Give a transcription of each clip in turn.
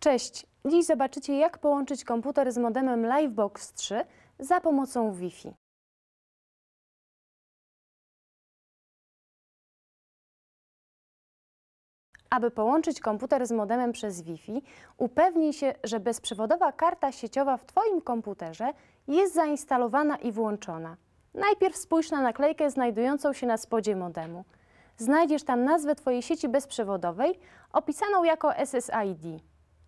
Cześć! Dziś zobaczycie, jak połączyć komputer z modemem Livebox 3 za pomocą Wi-Fi. Aby połączyć komputer z modemem przez Wi-Fi, upewnij się, że bezprzewodowa karta sieciowa w Twoim komputerze jest zainstalowana i włączona. Najpierw spójrz na naklejkę znajdującą się na spodzie modemu. Znajdziesz tam nazwę Twojej sieci bezprzewodowej, opisaną jako SSID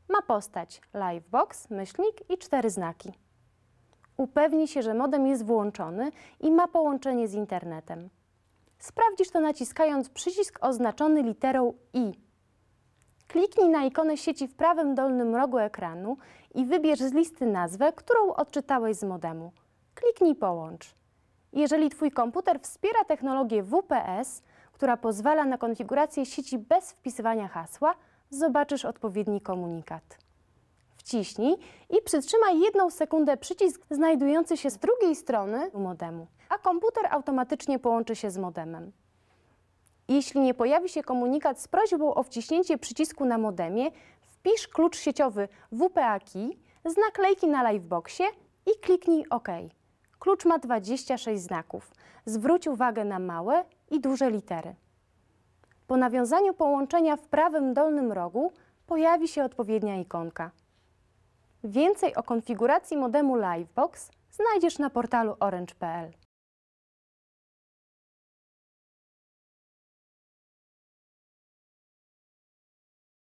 ma postać Livebox, myślnik i cztery znaki. Upewnij się, że modem jest włączony i ma połączenie z internetem. Sprawdzisz to naciskając przycisk oznaczony literą I. Kliknij na ikonę sieci w prawym dolnym rogu ekranu i wybierz z listy nazwę, którą odczytałeś z modemu. Kliknij Połącz. Jeżeli Twój komputer wspiera technologię WPS, która pozwala na konfigurację sieci bez wpisywania hasła, zobaczysz odpowiedni komunikat. Wciśnij i przytrzymaj jedną sekundę przycisk znajdujący się z drugiej strony modemu, a komputer automatycznie połączy się z modemem. Jeśli nie pojawi się komunikat z prośbą o wciśnięcie przycisku na modemie, wpisz klucz sieciowy WPA Key z naklejki na liveboxie i kliknij OK. Klucz ma 26 znaków. Zwróć uwagę na małe i duże litery. Po nawiązaniu połączenia w prawym dolnym rogu pojawi się odpowiednia ikonka. Więcej o konfiguracji modemu Livebox znajdziesz na portalu orange.pl.